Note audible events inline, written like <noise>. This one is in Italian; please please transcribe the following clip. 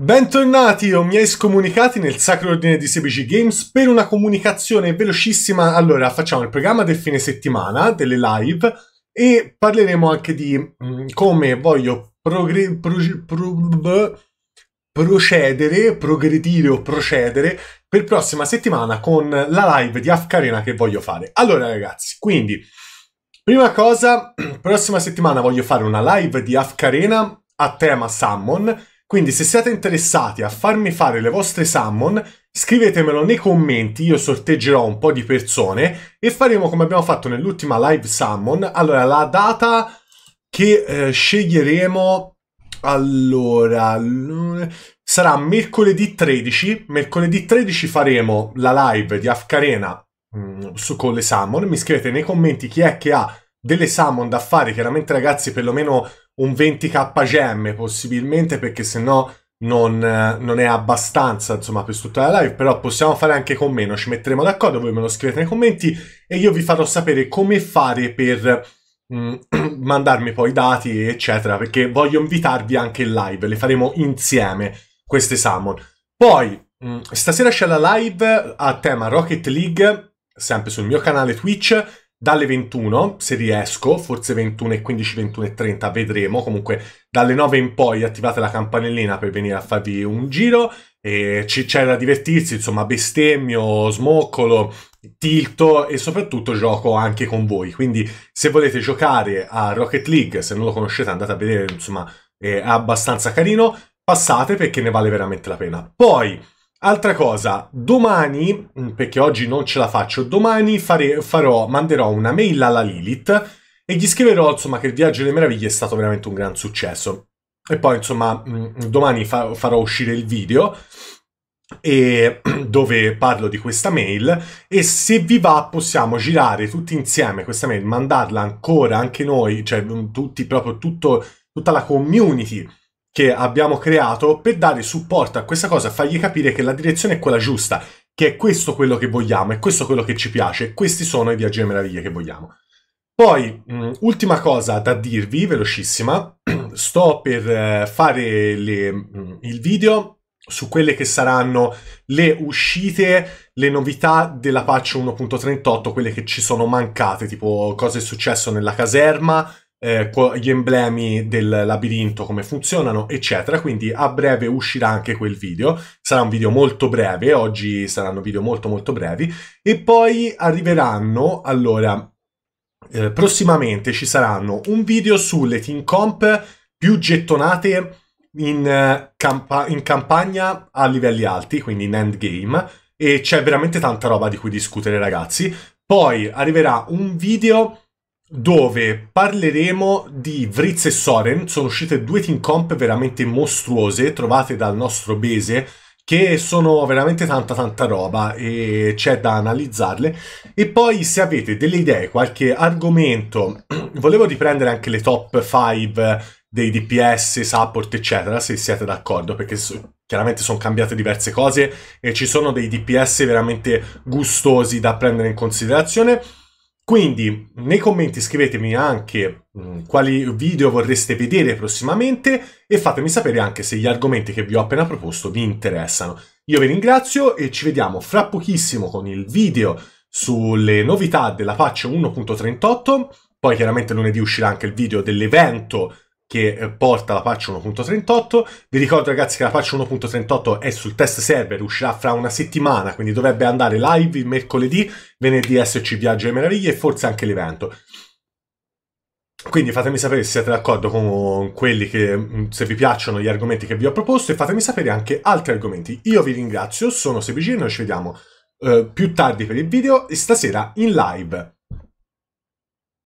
Bentornati o miei scomunicati nel sacro ordine di 16 Games per una comunicazione velocissima. Allora, facciamo il programma del fine settimana, delle live, e parleremo anche di mh, mm, come voglio progre- pro- pro- procedere, progredire o procedere per prossima settimana con la live di Afcarena che voglio fare. Allora, ragazzi, quindi, prima cosa, <clears throat> prossima settimana voglio fare una live di Afcarena a tema Summon quindi se siete interessati a farmi fare le vostre summon, scrivetemelo nei commenti, io sorteggerò un po' di persone e faremo come abbiamo fatto nell'ultima live summon. Allora, la data che eh, sceglieremo, allora, sarà mercoledì 13. Mercoledì 13 faremo la live di Afkarena mh, mm, su, con le summon. Mi scrivete nei commenti chi è che ha delle summon da fare, chiaramente ragazzi perlomeno un 20k gemme possibilmente perché se no non, non, è abbastanza insomma per tutta la live, però possiamo fare anche con meno, ci metteremo d'accordo, voi me lo scrivete nei commenti e io vi farò sapere come fare per mm, <clears throat> mandarmi poi i dati eccetera perché voglio invitarvi anche in live, le faremo insieme queste summon. Poi mm, stasera c'è la live a tema Rocket League sempre sul mio canale Twitch dalle 21, se riesco, forse 21 e 15, 21 e 30, vedremo. Comunque dalle 9 in poi attivate la campanellina per venire a farvi un giro. E c- c'è da divertirsi, insomma, bestemmio, smoccolo, tilto e soprattutto gioco anche con voi. Quindi se volete giocare a Rocket League, se non lo conoscete andate a vedere, insomma, è abbastanza carino. Passate perché ne vale veramente la pena. Poi... Altra cosa, domani, mm, perché oggi non ce la faccio, domani fare, farò, manderò una mail alla Lilith e gli scriverò insomma che il Viaggio delle Meraviglie è stato veramente un gran successo. E poi insomma mm, domani fa, farò uscire il video e, <clears throat> dove parlo di questa mail e se vi va possiamo girare tutti insieme questa mail, mandarla ancora anche noi, cioè mm, tutti, proprio tutto, tutta la community che abbiamo creato per dare supporto a questa cosa, fargli capire che la direzione è quella giusta, che è questo quello che vogliamo, è questo quello che ci piace, questi sono i viaggi e meraviglie che vogliamo. Poi, mh, mm, ultima cosa da dirvi, velocissima, <clears throat> sto per eh, fare le, mh, mm, il video su quelle che saranno le uscite, le novità della patch 1.38, quelle che ci sono mancate, tipo cosa è successo nella caserma, eh, gli emblemi del labirinto, come funzionano, eccetera. Quindi a breve uscirà anche quel video. Sarà un video molto breve, oggi saranno video molto molto brevi. E poi arriveranno, allora, eh, prossimamente ci saranno un video sulle team comp più gettonate in, eh, campa in campagna a livelli alti, quindi in endgame. E c'è veramente tanta roba di cui discutere, ragazzi. Poi arriverà un video dove parleremo di Vritz e Soren. Sono uscite due team comp veramente mostruose, trovate dal nostro Bese, che sono veramente tanta tanta roba e c'è da analizzarle. E poi se avete delle idee, qualche argomento, <clears throat> volevo riprendere anche le top 5 dei DPS, support, eccetera, se siete d'accordo, perché chiaramente sono cambiate diverse cose e ci sono dei DPS veramente gustosi da prendere in considerazione. Quindi nei commenti scrivetemi anche mm, quali video vorreste vedere prossimamente e fatemi sapere anche se gli argomenti che vi ho appena proposto vi interessano. Io vi ringrazio e ci vediamo fra pochissimo con il video sulle novità della patch 1.38, poi chiaramente lunedì uscirà anche il video dell'evento che eh, porta la patch 1.38. Vi ricordo ragazzi che la patch 1.38 è sul test server, uscirà fra una settimana, quindi dovrebbe andare live il mercoledì, venerdì esserci Viaggio e Meraviglie e forse anche l'evento. Quindi fatemi sapere se siete d'accordo con quelli che, mm, se vi piacciono gli argomenti che vi ho proposto e fatemi sapere anche altri argomenti. Io vi ringrazio, sono Sebigino ci vediamo eh, più tardi per il video e stasera in live.